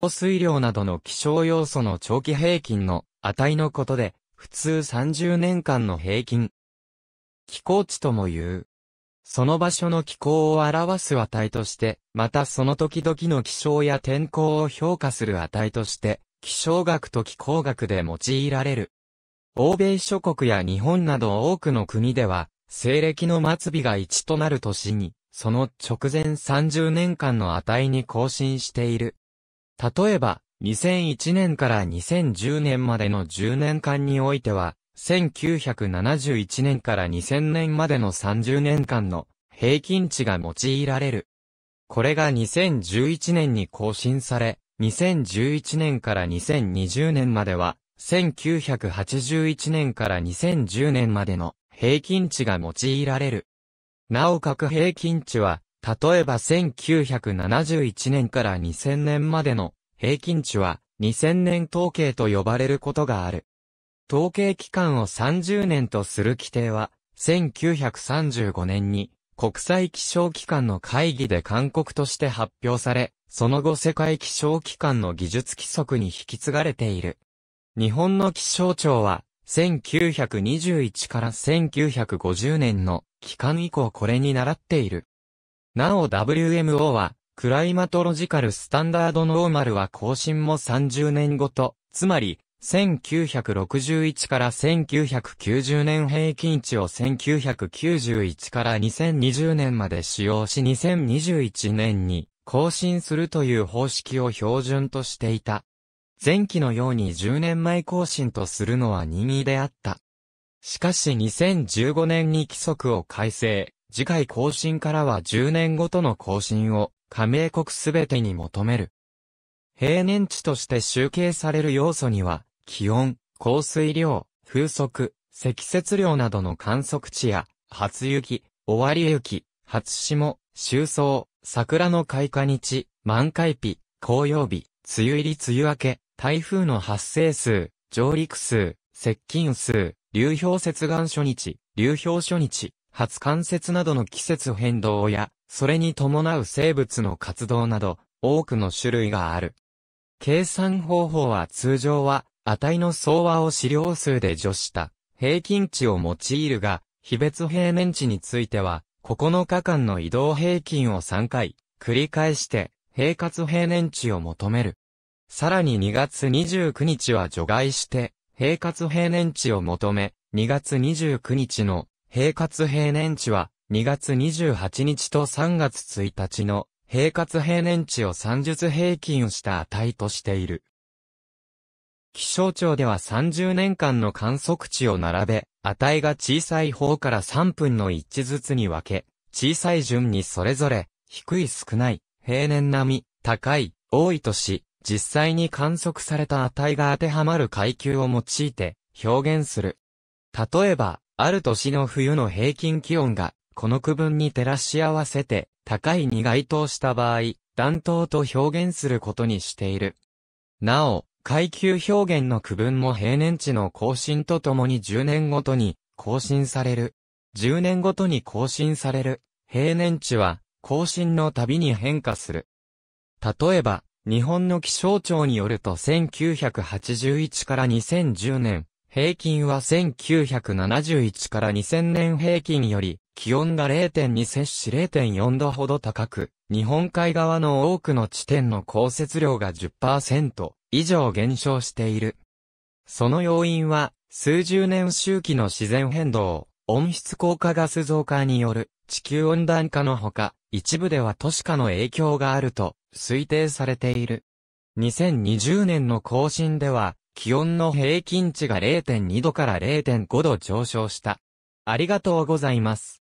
降水量などの気象要素の長期平均の値のことで、普通30年間の平均。気候値とも言う。その場所の気候を表す値として、またその時々の気象や天候を評価する値として、気象学と気候学で用いられる。欧米諸国や日本など多くの国では、西暦の末日が1となる年に、その直前30年間の値に更新している。例えば、2001年から2010年までの10年間においては、1971年から2000年までの30年間の平均値が用いられる。これが2011年に更新され、2011年から2020年までは、1981年から2010年までの平均値が用いられる。なお各平均値は、例えば1971年から2000年までの平均値は2000年統計と呼ばれることがある。統計期間を30年とする規定は、1935年に国際気象機関の会議で勧告として発表され、その後世界気象機関の技術規則に引き継がれている。日本の気象庁は、1921から1950年の期間以降これに倣っている。なお WMO は、クライマトロジカルスタンダードノーマルは更新も30年ごと、つまり、1961から1990年平均値を1991から2020年まで使用し2021年に更新するという方式を標準としていた。前期のように10年前更新とするのは任意であった。しかし2015年に規則を改正、次回更新からは10年ごとの更新を加盟国すべてに求める。平年値として集計される要素には、気温、降水量、風速、積雪量などの観測値や、初雪、終わり雪、初霜、秋草、桜の開花日、満開日、紅葉日、梅雨入り梅雨明け、台風の発生数、上陸数、接近数、流氷接岸初日、流氷初日、初冠雪などの季節変動や、それに伴う生物の活動など、多くの種類がある。計算方法は通常は、値の総和を資料数で除した平均値を用いるが、非別平年値については、9日間の移動平均を3回、繰り返して、平滑平年値を求める。さらに2月29日は除外して、平滑平年値を求め、2月29日の平滑平年値は2月28日と3月1日の平滑平年値を算術平均した値としている。気象庁では30年間の観測値を並べ、値が小さい方から3分の1ずつに分け、小さい順にそれぞれ、低い少ない、平年並み、高い、多いとし、実際に観測された値が当てはまる階級を用いて表現する。例えば、ある年の冬の平均気温がこの区分に照らし合わせて、高いに該当した場合、断頭と表現することにしている。なお、階級表現の区分も平年値の更新とともに10年ごとに更新される。10年ごとに更新される。平年値は更新のたびに変化する。例えば、日本の気象庁によると1981から2010年、平均は1971から2000年平均より気温が0.2摂氏0.4度ほど高く、日本海側の多くの地点の降雪量が10%以上減少している。その要因は、数十年周期の自然変動、温室効果ガス増加による地球温暖化のほか、一部では都市化の影響があると推定されている。2020年の更新では、気温の平均値が0.2度から0.5度上昇した。ありがとうございます。